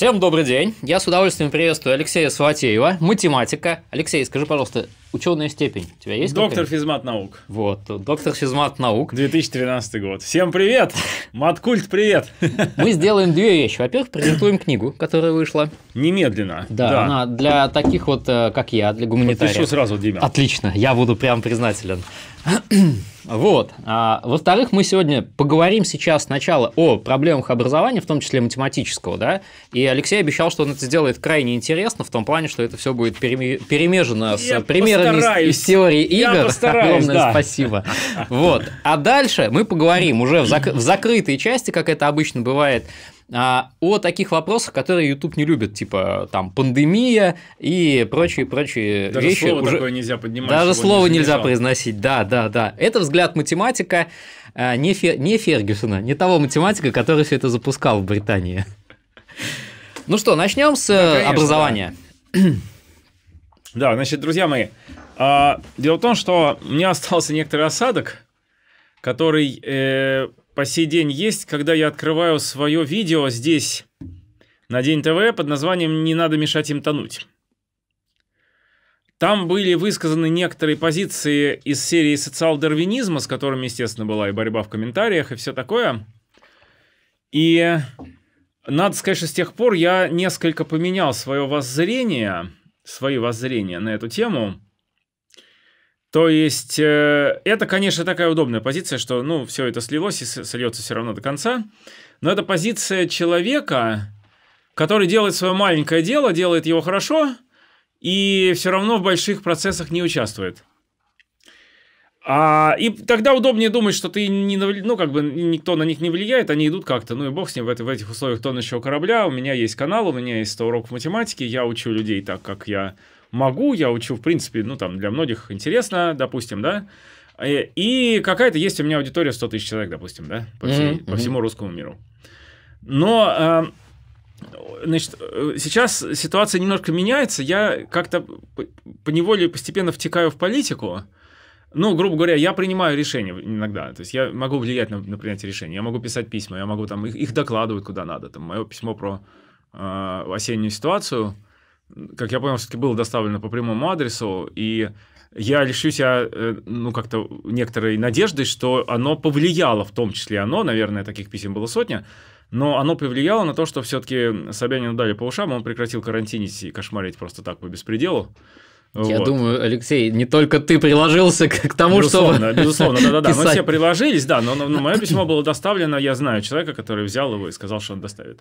Всем добрый день. Я с удовольствием приветствую Алексея Сватеева, математика. Алексей, скажи, пожалуйста, ученая степень у тебя есть? Доктор физмат наук. Вот, доктор физмат наук. 2013 год. Всем привет! Маткульт, привет! Мы сделаем две вещи. Во-первых, презентуем книгу, которая вышла. Немедленно. Да, да. она для таких вот, э, как я, для гуманитариев. Подпишу сразу, Дима. Отлично, я буду прям признателен. Вот. А, во-вторых, мы сегодня поговорим сейчас сначала о проблемах образования, в том числе математического, да, и Алексей обещал, что он это сделает крайне интересно, в том плане, что это все будет переме- перемежено с Я примерами из, из теории Я игр. Огромное да. спасибо. Вот. А дальше мы поговорим уже в, зак- в закрытой части, как это обычно бывает, а, о таких вопросах, которые YouTube не любит, типа там пандемия и прочие-прочие вещи. Даже слово уже... такое нельзя поднимать. Даже слово не нельзя произносить, да, да, да. Это взгляд математика а, не, Фер... не Фергюсона, не того математика, который все это запускал в Британии. Ну что, начнем с да, э, ну, конечно, образования. Да. да, значит, друзья мои, а, дело в том, что у меня остался некоторый осадок, который э, по сей день есть, когда я открываю свое видео здесь, на День ТВ, под названием «Не надо мешать им тонуть». Там были высказаны некоторые позиции из серии социал-дарвинизма, с которыми, естественно, была и борьба в комментариях, и все такое. И надо сказать, что с тех пор я несколько поменял свое воззрение, свои воззрения на эту тему – то есть э, это, конечно, такая удобная позиция, что, ну, все это слилось и сольется все равно до конца. Но это позиция человека, который делает свое маленькое дело, делает его хорошо и все равно в больших процессах не участвует. А, и тогда удобнее думать, что ты не, ну, как бы никто на них не влияет, они идут как-то. Ну и бог с ним, в, это, в этих условиях тонущего корабля. У меня есть канал, у меня есть 100 уроков математики, я учу людей так, как я могу, я учу, в принципе, ну, там, для многих интересно, допустим, да, э, и какая-то есть у меня аудитория 100 тысяч человек, допустим, да, по, всей, mm-hmm. по всему русскому миру. Но, эм, значит, э, сейчас ситуация немножко меняется, я как-то по неволе постепенно втекаю в политику, ну, грубо говоря, я принимаю решения иногда. То есть я могу влиять на, на принятие решений. Я могу писать письма, я могу там их, их докладывать куда надо. Там мое письмо про э, осеннюю ситуацию – как я понял, все-таки было доставлено по прямому адресу, и я лишусь себя, э, ну, как-то некоторой надежды, что оно повлияло, в том числе оно, наверное, таких писем было сотня, но оно повлияло на то, что все-таки Собянину дали по ушам, он прекратил карантинить и кошмарить просто так по беспределу. Я вот. думаю, Алексей, не только ты приложился к тому, безусловно, чтобы Безусловно, да-да-да, мы все приложились, да, но, но, но мое письмо было доставлено, я знаю человека, который взял его и сказал, что он доставит.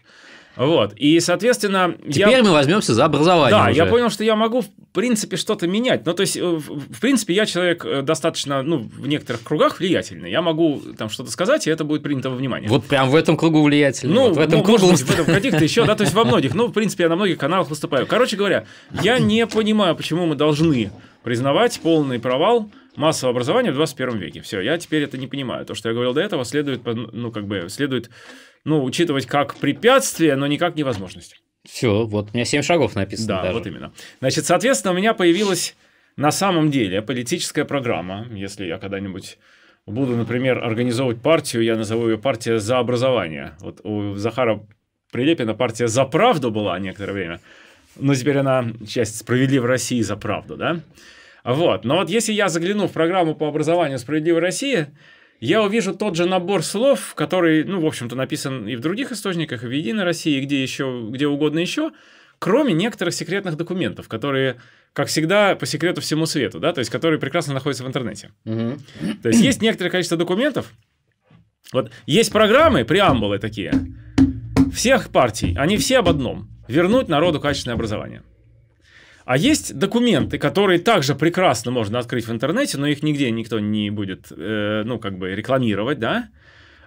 Вот, и, соответственно... Теперь я... мы возьмемся за образование Да, уже. я понял, что я могу, в принципе, что-то менять. Ну, то есть, э, в принципе, я человек э, достаточно, ну, в некоторых кругах влиятельный. Я могу там что-то сказать, и это будет принято во внимание. Вот прям в этом кругу влиятельный. Ну, вот в этом ну, кругу... может быть, в этом каких-то еще, да, то есть во многих. Ну, в принципе, я на многих каналах выступаю. Короче говоря, я не понимаю, почему мы должны признавать полный провал массового образования в 21 веке. Все, я теперь это не понимаю. То, что я говорил до этого, следует, ну, как бы, следует, ну, учитывать как препятствие, но никак невозможность. Все, вот у меня 7 шагов написано. Да, даже. вот именно. Значит, соответственно, у меня появилась на самом деле политическая программа. Если я когда-нибудь буду, например, организовывать партию, я назову ее партия за образование. Вот у Захара Прилепина партия за правду была некоторое время. Ну теперь она часть «Справедливой России за правду», да? Вот. Но вот если я загляну в программу по образованию «Справедливая России, я увижу тот же набор слов, который, ну, в общем-то, написан и в других источниках, и в «Единой России», и где еще, где угодно еще, кроме некоторых секретных документов, которые, как всегда, по секрету всему свету, да, то есть, которые прекрасно находятся в интернете. Угу. То есть, есть некоторое количество документов, вот есть программы, преамбулы такие, всех партий, они все об одном – вернуть народу качественное образование. А есть документы, которые также прекрасно можно открыть в интернете, но их нигде никто не будет, э, ну, как бы рекламировать, да.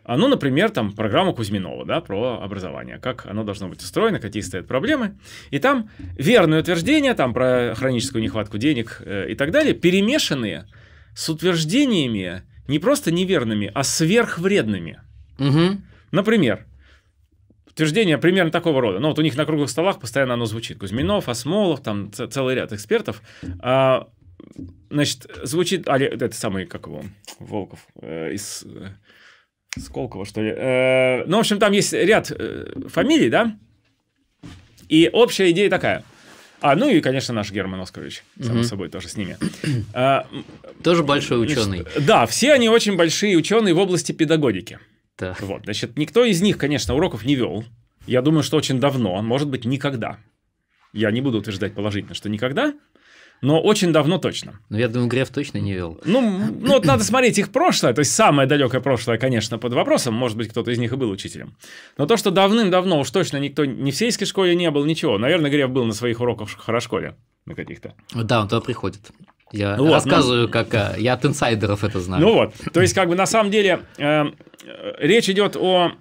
А, ну, например, там программа Кузьминова, да, про образование, как оно должно быть устроено, какие стоят проблемы. И там верные утверждения, там про хроническую нехватку денег э, и так далее, перемешанные с утверждениями не просто неверными, а сверхвредными. Угу. Например, утверждение примерно такого рода. Ну, вот у них на круглых столах постоянно оно звучит. Кузьминов, Осмолов, там целый ряд экспертов. А, значит, звучит... А, э, это самый, как его, Волков э, из... Э, Сколково, что ли. Э, ну, в общем, там есть ряд э, фамилий, да? И общая идея такая – а, ну и, конечно, наш Герман Оскарович, само угу. собой, тоже с ними. А, Тоже большой ученый. Да, все они очень большие ученые в области педагогики. Так. Вот, значит, никто из них, конечно, уроков не вел. Я думаю, что очень давно, может быть, никогда. Я не буду утверждать положительно, что никогда, но очень давно точно. Ну, я думаю, Греф точно не вел. Ну, ну вот надо смотреть их прошлое, то есть самое далекое прошлое, конечно, под вопросом, может быть, кто-то из них и был учителем. Но то, что давным-давно уж точно никто ни в сельской школе не был, ничего. Наверное, Греф был на своих уроках в хорошшколе на каких-то. Да, он туда приходит. Я ну рассказываю, вот, ну. как э, я от инсайдеров это знаю. Ну вот, то есть как бы на самом деле э, речь идет о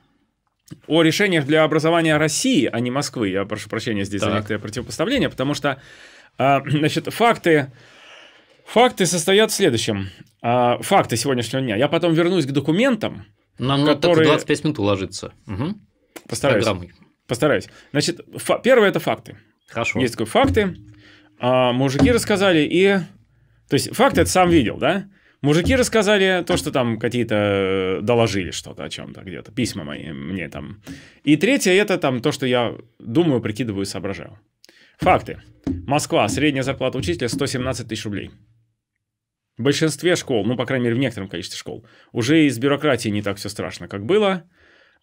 о решениях для образования России, а не Москвы. Я прошу прощения здесь так. за некоторое противопоставление, потому что э, значит факты факты состоят в следующем. факты сегодняшнего дня. Я потом вернусь к документам, нам которые... надо 25 минут уложиться. Угу. Постараюсь. Программой. Постараюсь. Значит, фа- первое это факты. Хорошо. Есть такое факты. А, мужики рассказали и то есть факт это сам видел, да? Мужики рассказали то, что там какие-то э, доложили что-то о чем-то где-то, письма мои мне там. И третье это там то, что я думаю, прикидываю, соображаю. Факты. Москва, средняя зарплата учителя 117 тысяч рублей. В большинстве школ, ну, по крайней мере, в некотором количестве школ, уже из бюрократии не так все страшно, как было.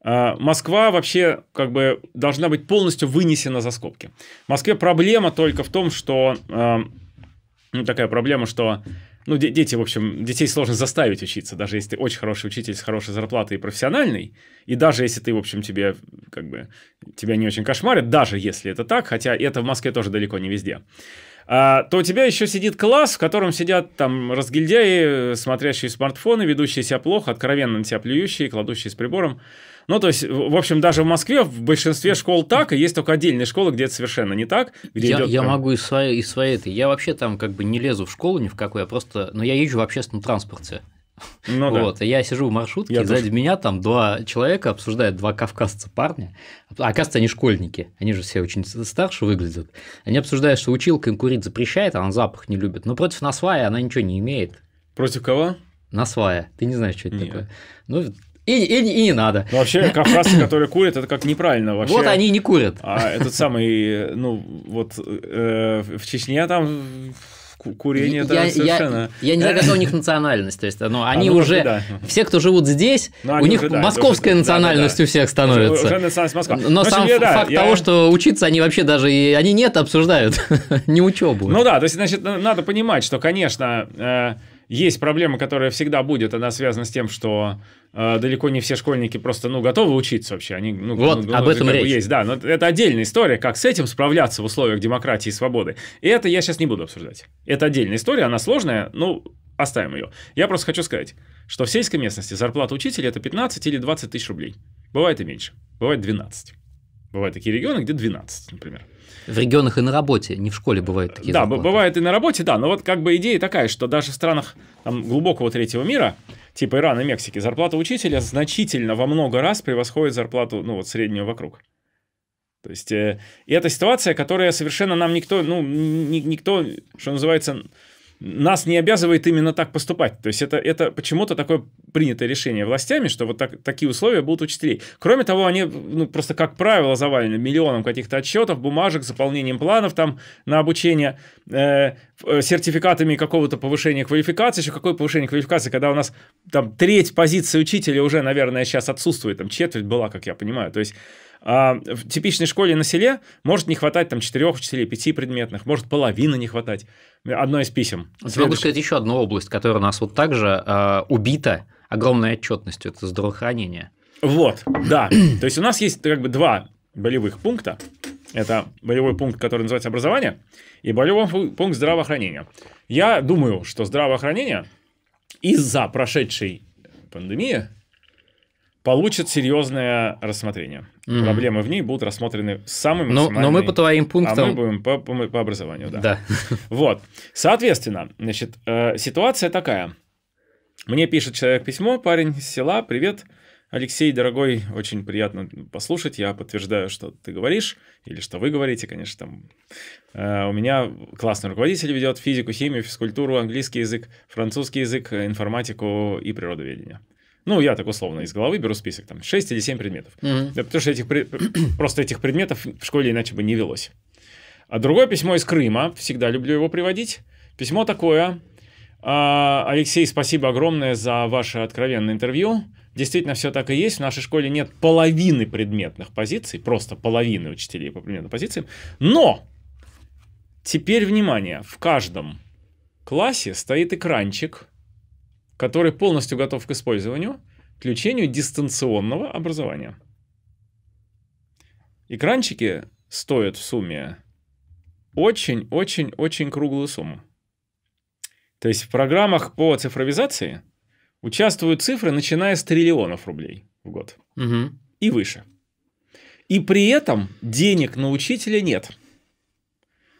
А, Москва вообще как бы должна быть полностью вынесена за скобки. В Москве проблема только в том, что а, ну, такая проблема, что ну, де- дети, в общем, детей сложно заставить учиться, даже если ты очень хороший учитель с хорошей зарплатой и профессиональный, и даже если ты, в общем, тебе, как бы, тебя не очень кошмарят, даже если это так, хотя это в Москве тоже далеко не везде, а, то у тебя еще сидит класс, в котором сидят там разгильдяи, смотрящие смартфоны, ведущие себя плохо, откровенно на тебя плюющие, кладущие с прибором, ну, то есть, в общем, даже в Москве в большинстве школ так, и есть только отдельные школы, где это совершенно не так. Где я идет, я там... могу из своей, из своей этой. Я вообще там как бы не лезу в школу ни в какую, я просто. Но ну, я езжу в общественном транспорте. Ну, вот, да. я сижу в маршрутке, я сзади тоже. меня там два человека обсуждают, два кавказца парня. А, а Оказывается, они школьники, они же все очень старше выглядят. Они обсуждают, что училка им курить запрещает, а он запах не любит, но против насвая она ничего не имеет. Против кого? Насвая. Ты не знаешь, что это Нет. такое. Ну, и, и, и не надо. Но ну, вообще, кавказцы, которые курят, это как неправильно вообще. Вот они и не курят. А этот самый, ну, вот э, в Чечне там курение я, я, совершенно... Я, я не знаю, какая у них национальность. То есть, ну, а они а, уже... Да. Все, кто живут здесь, ну, у них уже, московская уже, национальность да, да, у всех становится. Уже, уже национальность Москва. Но общем, сам я, да, факт я... того, что учиться они вообще даже... И, они нет, обсуждают. не учебу. Ну да, то есть, значит, надо понимать, что, конечно... Э, есть проблема, которая всегда будет, она связана с тем, что э, далеко не все школьники просто, ну, готовы учиться вообще. Они, ну, вот, ну, об ну, этом речь. Есть, да, но это отдельная история, как с этим справляться в условиях демократии и свободы. И это я сейчас не буду обсуждать. Это отдельная история, она сложная, ну, оставим ее. Я просто хочу сказать, что в сельской местности зарплата учителя – это 15 или 20 тысяч рублей. Бывает и меньше, бывает 12. Бывают такие регионы, где 12, например. В регионах и на работе, не в школе бывают такие Да, зарплаты. бывает и на работе, да, но вот как бы идея такая, что даже в странах там, глубокого третьего мира, типа Ирана и Мексики, зарплата учителя значительно во много раз превосходит зарплату, ну вот, среднюю вокруг. То есть, э, и это ситуация, которая совершенно нам никто, ну, ни, никто, что называется, нас не обязывает именно так поступать. То есть это, это почему-то такое принятое решение властями, что вот так, такие условия будут учителей. Кроме того, они ну, просто, как правило, завалены миллионом каких-то отчетов, бумажек, заполнением планов там на обучение, э, э сертификатами какого-то повышения квалификации. Еще какое повышение квалификации, когда у нас там треть позиции учителя уже, наверное, сейчас отсутствует, там четверть была, как я понимаю. То есть а, в типичной школе на селе может не хватать там четырех учителей, пяти предметных, может половина не хватать. Одно из писем. Я могу сказать еще одну область, которая у нас вот также э, а, убита огромной отчетностью, это здравоохранение. Вот, да. То есть у нас есть как бы два болевых пункта. Это болевой пункт, который называется образование, и болевой пункт здравоохранения. Я думаю, что здравоохранение из-за прошедшей пандемии получит серьезное рассмотрение. Mm-hmm. Проблемы в ней будут рассмотрены самым но, но мы по твоим а пунктам... А мы будем по, по, по образованию, да. Да. Вот. Соответственно, значит, э, ситуация такая. Мне пишет человек письмо, парень из села, привет, Алексей, дорогой, очень приятно послушать, я подтверждаю, что ты говоришь, или что вы говорите, конечно, там. Э, у меня классный руководитель ведет физику, химию, физкультуру, английский язык, французский язык, информатику и природоведение. Ну, я так условно из головы беру список, там, 6 или 7 предметов. Угу. потому что этих, просто этих предметов в школе иначе бы не велось. А другое письмо из Крыма, всегда люблю его приводить. Письмо такое. А, Алексей, спасибо огромное за ваше откровенное интервью. Действительно, все так и есть. В нашей школе нет половины предметных позиций, просто половины учителей по предметным позициям. Но теперь внимание, в каждом классе стоит экранчик, который полностью готов к использованию, к дистанционного образования. Экранчики стоят в сумме очень-очень-очень круглую сумму. То есть в программах по цифровизации участвуют цифры, начиная с триллионов рублей в год угу. и выше. И при этом денег на учителя нет.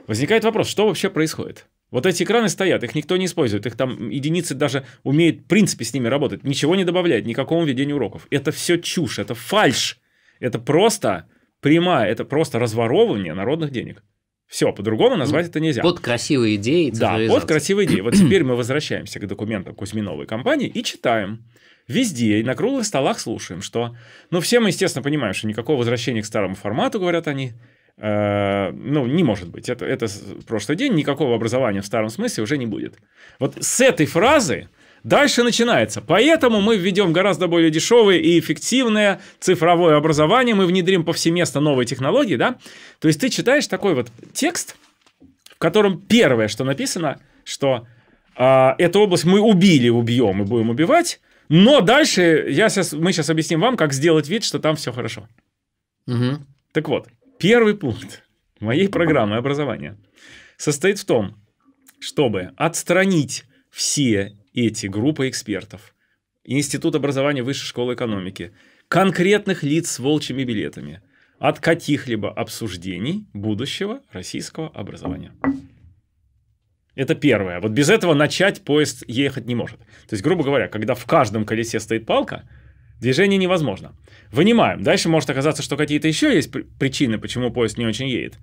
Возникает вопрос, что вообще происходит? Вот эти экраны стоят, их никто не использует, их там единицы даже умеют в принципе с ними работать, ничего не добавляет, никакому ведению уроков. Это все чушь, это фальш, это просто прямая, это просто разворовывание народных денег. Все, по-другому ну, назвать это нельзя. Вот красивые идеи. Да, вот красивые идеи. Вот теперь мы возвращаемся к документам Кузьминовой компании и читаем. Везде и на круглых столах слушаем, что... Ну, все мы, естественно, понимаем, что никакого возвращения к старому формату, говорят они, Э, ну, не может быть. Это, это прошлый день, никакого образования в старом смысле уже не будет. Вот с этой фразы дальше начинается. Поэтому мы введем гораздо более дешевое и эффективное цифровое образование, мы внедрим повсеместно новые технологии, да? То есть ты читаешь такой вот текст, в котором первое, что написано, что э, эту область мы убили, убьем и будем убивать, но дальше я сейчас, мы сейчас объясним вам, как сделать вид, что там все хорошо. Угу. Так вот, Первый пункт моей программы образования состоит в том, чтобы отстранить все эти группы экспертов, Институт образования Высшей школы экономики, конкретных лиц с волчьими билетами от каких-либо обсуждений будущего российского образования. Это первое. Вот без этого начать поезд ехать не может. То есть, грубо говоря, когда в каждом колесе стоит палка, Движение невозможно. Вынимаем. Дальше может оказаться, что какие-то еще есть причины, почему поезд не очень едет.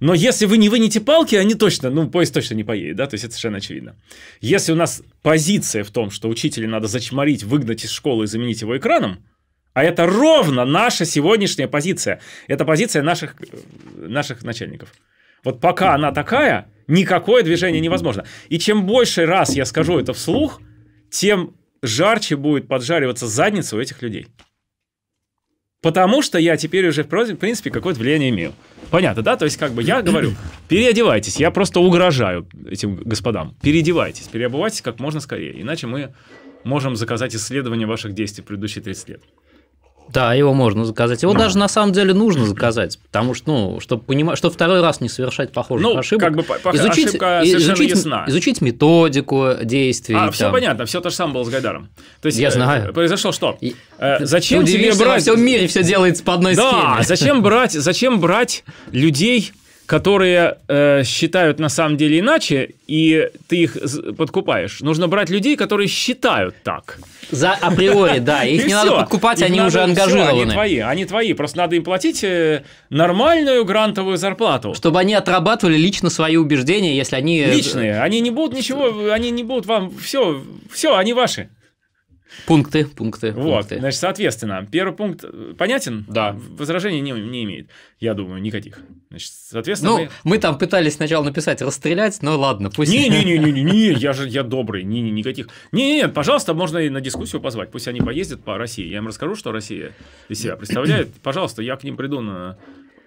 Но если вы не вынете палки, они точно, ну, поезд точно не поедет, да, то есть это совершенно очевидно. Если у нас позиция в том, что учителя надо зачморить, выгнать из школы и заменить его экраном, а это ровно наша сегодняшняя позиция. Это позиция наших, э, наших начальников. Вот пока она такая, никакое движение невозможно. И чем больше раз я скажу это вслух, тем жарче будет поджариваться задница у этих людей. Потому что я теперь уже, в принципе, какое-то влияние имею. Понятно, да? То есть, как бы я говорю, переодевайтесь, я просто угрожаю этим господам. Переодевайтесь, переобувайтесь как можно скорее, иначе мы можем заказать исследование ваших действий в предыдущие 30 лет. Да, его можно заказать. Его ну. даже на самом деле нужно заказать, потому что, ну, чтобы понимать, что второй раз не совершать похожих ну, ошибок. Как бы изучить, ошибка изучить, ясна. изучить методику действий. А, там. все понятно, все то же самое было с Гайдаром. То есть, Я э, знаю. Произошло что? И, э, зачем тебе брать... во всем мире все делается по одной да, схеме. Да, зачем брать, зачем брать людей которые э, считают на самом деле иначе, и ты их подкупаешь. Нужно брать людей, которые считают так. За априори, да. Их не надо подкупать, они уже ангажированы. Они твои, они твои. Просто надо им платить э, нормальную грантовую зарплату. Чтобы они отрабатывали лично свои убеждения, если они... Э, Личные. Они не будут ничего, они не будут вам... Все, все, они ваши. Пункты, пункты, вот. пункты. Значит, соответственно, первый пункт э, понятен? Да. Возражений не, не имеет, я думаю, никаких. Значит, соответственно... Ну, мы... мы там пытались сначала написать «расстрелять», но ладно, пусть... Не-не-не, не, не, я же я добрый, не, не, никаких... не не пожалуйста, можно и на дискуссию позвать, пусть они поездят по России, я им расскажу, что Россия из себя представляет. Пожалуйста, я к ним приду на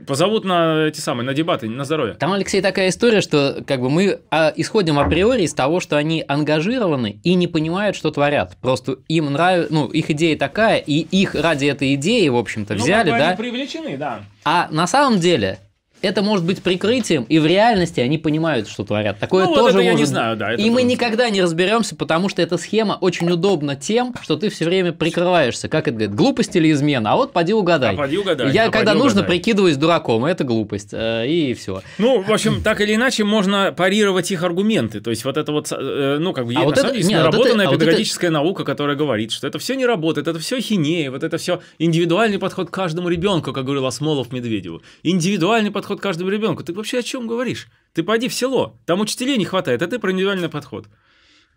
Позовут на эти самые, на дебаты, на здоровье. Там, Алексей, такая история, что как бы мы а, исходим априори из того, что они ангажированы и не понимают, что творят. Просто им нравится, ну, их идея такая, и их ради этой идеи, в общем-то, ну, взяли, да? Ну, привлечены, да. А на самом деле это может быть прикрытием, и в реальности они понимают, что творят. Такое ну, тоже вот это может... я не знаю, да. и тоже... мы никогда не разберемся, потому что эта схема очень удобна тем, что ты все время прикрываешься. Как это говорит, глупость или измена? А вот поди угадай. А поди угадай. Я а когда поди нужно угадай. прикидываюсь дураком, это глупость э, и все. Ну, в общем, так или иначе можно парировать их аргументы. То есть вот это вот, э, ну как бы а, а вот это, наработанная вот педагогическая это... наука, которая говорит, что это все не работает, это все хинея, вот это все индивидуальный подход к каждому ребенку, как говорил Осмолов Медведеву. Индивидуальный подход подход каждому ребенку. Ты вообще о чем говоришь? Ты пойди в село, там учителей не хватает, а ты про индивидуальный подход.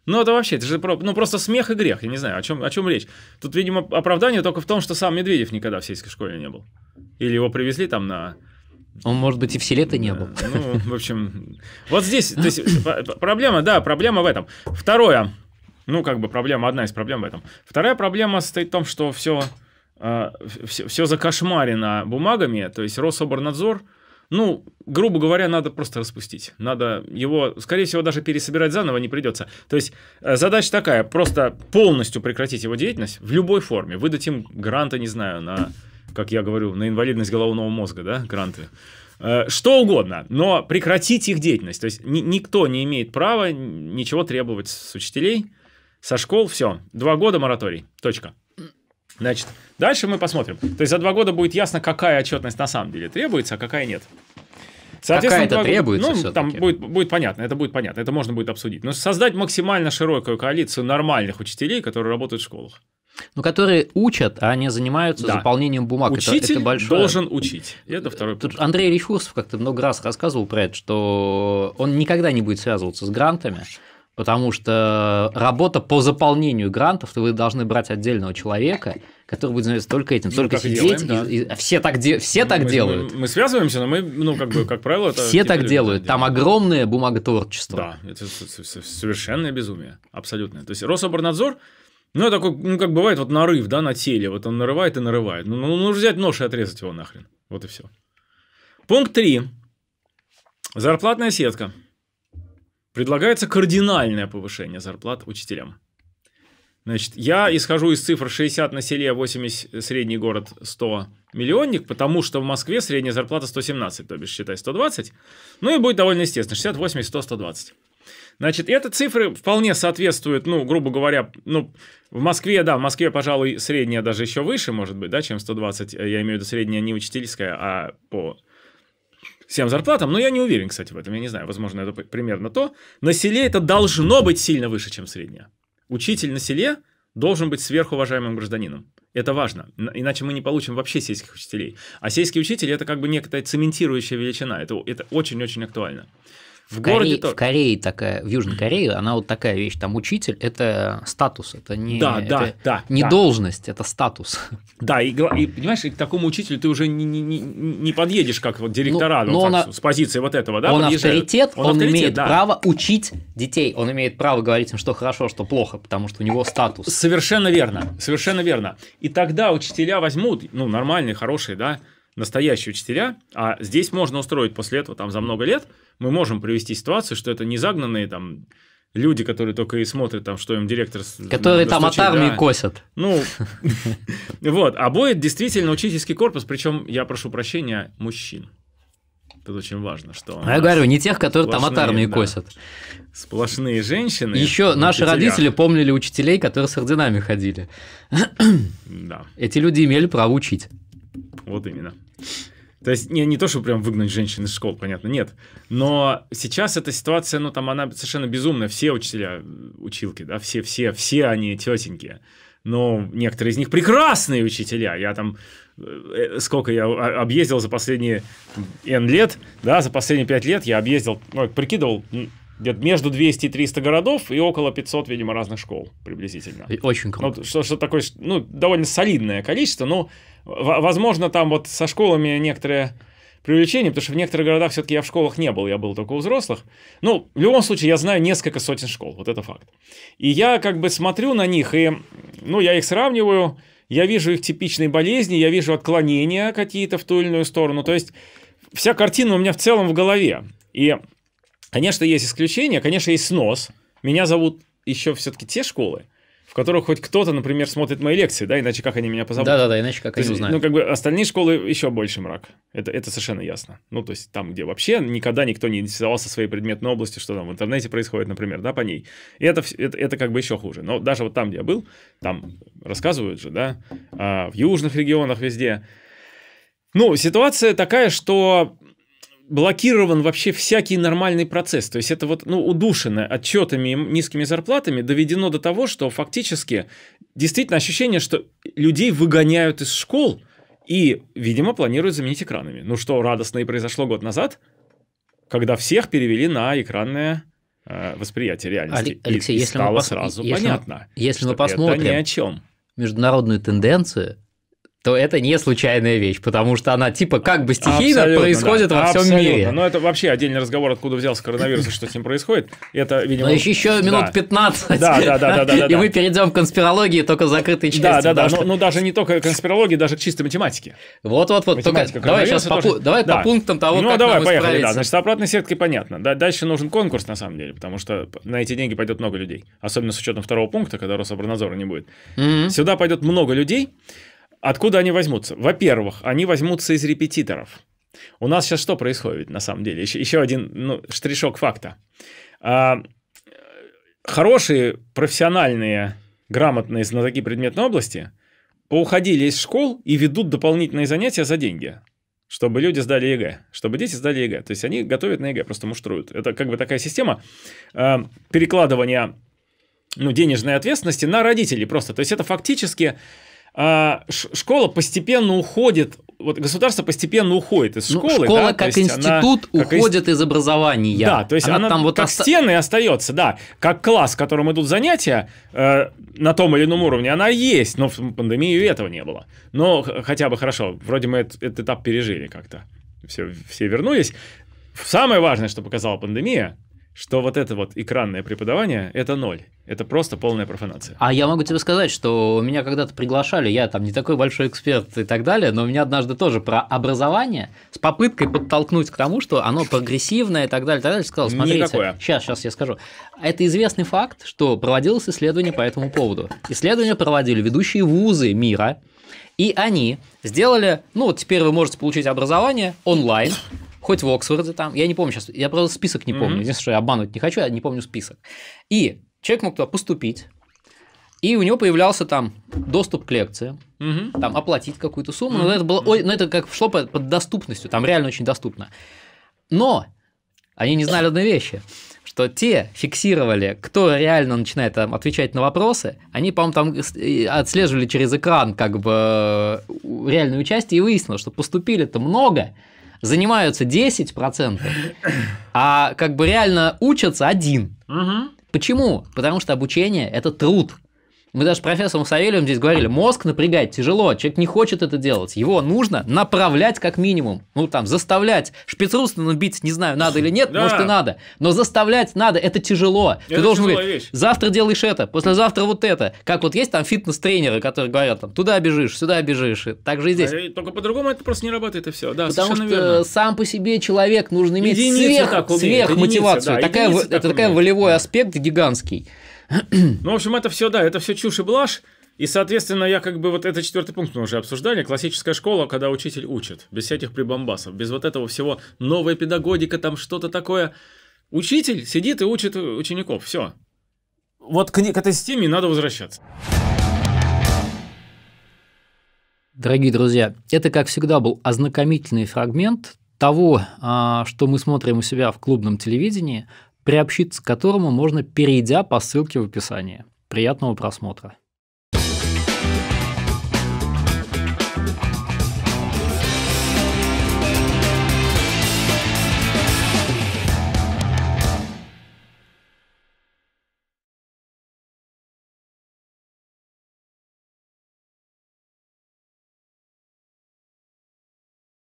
Ну, это вообще, это же про, ну, просто смех и грех, я не знаю, о чем, о чем речь. Тут, видимо, оправдание только в том, что сам Медведев никогда в сельской школе не был. Или его привезли там на... Он, может быть, и в селе-то не э, был. Ну, в общем, вот здесь, то есть, проблема, да, проблема в этом. Второе, ну, как бы проблема, одна из проблем в этом. Вторая проблема состоит в том, что все, э, все, все закошмарено бумагами, то есть Рособорнадзор – ну, грубо говоря, надо просто распустить. Надо его, скорее всего, даже пересобирать заново не придется. То есть э, задача такая, просто полностью прекратить его деятельность в любой форме. Выдать им гранты, не знаю, на, как я говорю, на инвалидность головного мозга, да, гранты. Э, что угодно, но прекратить их деятельность. То есть ни, никто не имеет права ничего требовать с учителей, со школ, все. Два года мораторий, точка. Значит, дальше мы посмотрим. То есть за два года будет ясно, какая отчетность на самом деле требуется, а какая нет. Соответственно, Какая это требуется ну, все-таки. там будет, будет понятно, это будет понятно, это можно будет обсудить. Но создать максимально широкую коалицию нормальных учителей, которые работают в школах. Ну, которые учат, а не занимаются да. заполнением бумаг. Учитель это, это большое... должен учить. И это э, второй Тут пункт. Андрей Рефурсов как-то много раз рассказывал про это, что он никогда не будет связываться с грантами, потому что э, работа по заполнению грантов, то вы должны брать отдельного человека, который будет заниматься только этим, ну, только сидеть. Делаем, да. и, и, все так, де, все ну, так мы, делают. Мы, мы связываемся, но мы, ну, как бы, как правило, это... Все так делают, там делают. огромное бумаготворчество. Да, это совершенное безумие, абсолютно. То есть Рособорнадзор, ну, это как, ну, как бывает, вот нарыв, да, на теле, вот он нарывает и нарывает. Ну, ну, нужно взять нож и отрезать его нахрен, вот и все. Пункт 3. Зарплатная сетка. Предлагается кардинальное повышение зарплат учителям. Значит, я исхожу из цифр 60 на селе, 80 э, средний город 100 миллионник, потому что в Москве средняя зарплата 117, то бишь считай 120. Ну и будет довольно естественно, 60, 80, 100, 120. Значит, эти цифры вполне соответствуют, ну, грубо говоря, ну, в Москве, да, в Москве, пожалуй, средняя даже еще выше, может быть, да, чем 120, э, я имею в виду средняя не учительская, а по всем зарплатам, но я не уверен, кстати, в этом, я не знаю, возможно, это примерно то. На селе это должно быть сильно выше, чем средняя. Учитель на селе должен быть сверхуважаемым гражданином. Это важно, иначе мы не получим вообще сельских учителей. А сельский учитель – это как бы некая цементирующая величина, это очень-очень актуально. В Корее, городе тоже. В Корее такая, в Южной Корее, она вот такая вещь, там учитель – это статус, это не, да, это да, да, не да. должность, это статус. Да, и, и понимаешь, и к такому учителю ты уже не, не, не подъедешь, как вот директора, ну, ну, но, но вот, он, так, с позиции вот этого, да? Он авторитет, он, он авторитет, имеет да. право учить детей, он имеет право говорить им, что хорошо, что плохо, потому что у него статус. Совершенно верно, совершенно верно. И тогда учителя возьмут, ну, нормальные, хорошие, да, настоящие учителя, а здесь можно устроить после этого там за много лет, мы можем привести ситуацию, что это не загнанные там люди, которые только и смотрят там, что им директор... Которые там от армии да. косят. Ну, вот, а будет действительно учительский корпус, причем, я прошу прощения, мужчин. Это очень важно, что... А я говорю, не тех, которые сплошные, там от армии косят. Сплошные женщины. Еще наши родители помнили учителей, которые с орденами ходили. Да. Эти люди имели право учить. Вот именно. То есть не, не то, чтобы прям выгнать женщин из школ, понятно, нет. Но сейчас эта ситуация, ну там она совершенно безумная. Все учителя, училки, да, все, все, все они тетеньки. Но некоторые из них прекрасные учителя. Я там э, э, сколько я объездил за последние N лет, да, за последние 5 лет я объездил, ну, прикидывал, где-то между 200 и 300 городов и около 500, видимо, разных школ приблизительно. И очень круто. Ну, что, что такое, ну, довольно солидное количество, но, возможно, там вот со школами некоторые привлечение, потому что в некоторых городах все-таки я в школах не был, я был только у взрослых. Ну, в любом случае, я знаю несколько сотен школ, вот это факт. И я как бы смотрю на них, и, ну, я их сравниваю, я вижу их типичные болезни, я вижу отклонения какие-то в ту или иную сторону. То есть вся картина у меня в целом в голове. И Конечно, есть исключения, конечно, есть снос. Меня зовут еще все-таки те школы, в которых хоть кто-то, например, смотрит мои лекции, да, иначе как они меня позовут? Да-да-да, иначе как то они есть, узнают. Ну, как бы остальные школы еще больше мрак. Это, это совершенно ясно. Ну, то есть там, где вообще никогда никто не интересовался своей предметной областью, что там в интернете происходит, например, да, по ней. И это, это, это как бы еще хуже. Но даже вот там, где я был, там рассказывают же, да, а, в южных регионах везде. Ну, ситуация такая, что блокирован вообще всякий нормальный процесс. То есть это вот ну, удушено отчетами и низкими зарплатами, доведено до того, что фактически действительно ощущение, что людей выгоняют из школ и, видимо, планируют заменить экранами. Ну что радостно и произошло год назад, когда всех перевели на экранное э, восприятие реальности. Алексей, и, если и стало мы пос... сразу если понятно, мы, если мы посмотрим это ни о чем. международную тенденцию – то это не случайная вещь, потому что она типа как бы стихийно абсолютно, происходит да, во всем мире. Но это вообще отдельный разговор, откуда взялся коронавирус и что с ним происходит. Это, видимо... Но еще минут да. 15. Да, да, да, да, да, И мы перейдем к конспирологии, только закрытой части. Да, да, да. Ну даже не только конспирологии, даже к чистой математике. Вот, вот, вот. Давай сейчас давай по пунктам того, ну, как Ну давай, поехали. Да, значит, обратной сеткой понятно. Дальше нужен конкурс на самом деле, потому что на эти деньги пойдет много людей, особенно с учетом второго пункта, когда Рособорнадзора не будет. Сюда пойдет много людей. Откуда они возьмутся? Во-первых, они возьмутся из репетиторов. У нас сейчас что происходит, на самом деле? Еще, еще один ну, штришок факта. А, хорошие, профессиональные, грамотные знатоки предметной области поуходили из школ и ведут дополнительные занятия за деньги чтобы люди сдали ЕГЭ, чтобы дети сдали ЕГЭ. То есть они готовят на ЕГЭ, просто муштруют. Это как бы такая система э, перекладывания ну, денежной ответственности на родителей просто. То есть это фактически а, школа постепенно уходит вот государство постепенно уходит из ну, школы. Ну, школа да, как институт она, уходит как... из образования. Да, то есть она, она там вот как оста... стены остается, да, как класс, в котором идут занятия э, на том или ином уровне, она есть, но в пандемию этого не было. Но хотя бы хорошо, вроде мы этот, этот этап пережили как-то, все, все вернулись. Самое важное, что показала пандемия, что вот это вот экранное преподавание – это ноль. Это просто полная профанация. А я могу тебе сказать, что меня когда-то приглашали, я там не такой большой эксперт и так далее, но меня однажды тоже про образование с попыткой подтолкнуть к тому, что оно прогрессивное и так далее, и так далее, сказал, смотрите, Никакое. сейчас, сейчас я скажу. Это известный факт, что проводилось исследование по этому поводу. Исследование проводили ведущие вузы мира, и они сделали, ну вот теперь вы можете получить образование онлайн, хоть в Оксфорде там, я не помню сейчас, я, просто список не помню, mm единственное, что я обманывать не хочу, я не помню список. И человек мог туда поступить, и у него появлялся там доступ к лекциям, угу. там оплатить какую-то сумму, угу. но это было, но это как шло под, под доступностью, там реально очень доступно. Но они не знали одной вещи, что те фиксировали, кто реально начинает там отвечать на вопросы, они, по-моему, там отслеживали через экран как бы э, реальное участие и выяснилось, что поступили-то много, занимаются 10%, а как бы реально учатся один. Угу. Почему? Потому что обучение – это труд. Мы даже профессором Савельевым здесь говорили, мозг напрягать тяжело, человек не хочет это делать, его нужно направлять как минимум, ну там заставлять, шпицрустным бить, не знаю, надо или нет, да. может и надо, но заставлять надо, это тяжело. Это Ты должен говорить, вещь. завтра делаешь это, послезавтра вот это. Как вот есть там фитнес-тренеры, которые говорят, там, туда бежишь, сюда бежишь, и так же и здесь. А, только по-другому это просто не работает и все, да, Потому что верно. сам по себе человек нужно иметь единица сверх, сверх мотивацию, да, такая, так это такой волевой аспект гигантский. Ну, в общем, это все, да, это все чушь и блажь. И, соответственно, я как бы вот это четвертый пункт мы уже обсуждали. Классическая школа, когда учитель учит, без всяких прибамбасов, без вот этого всего новая педагогика, там что-то такое. Учитель сидит и учит учеников, все. Вот к, к этой системе надо возвращаться. Дорогие друзья, это, как всегда, был ознакомительный фрагмент того, а, что мы смотрим у себя в клубном телевидении, приобщиться к которому можно, перейдя по ссылке в описании. Приятного просмотра!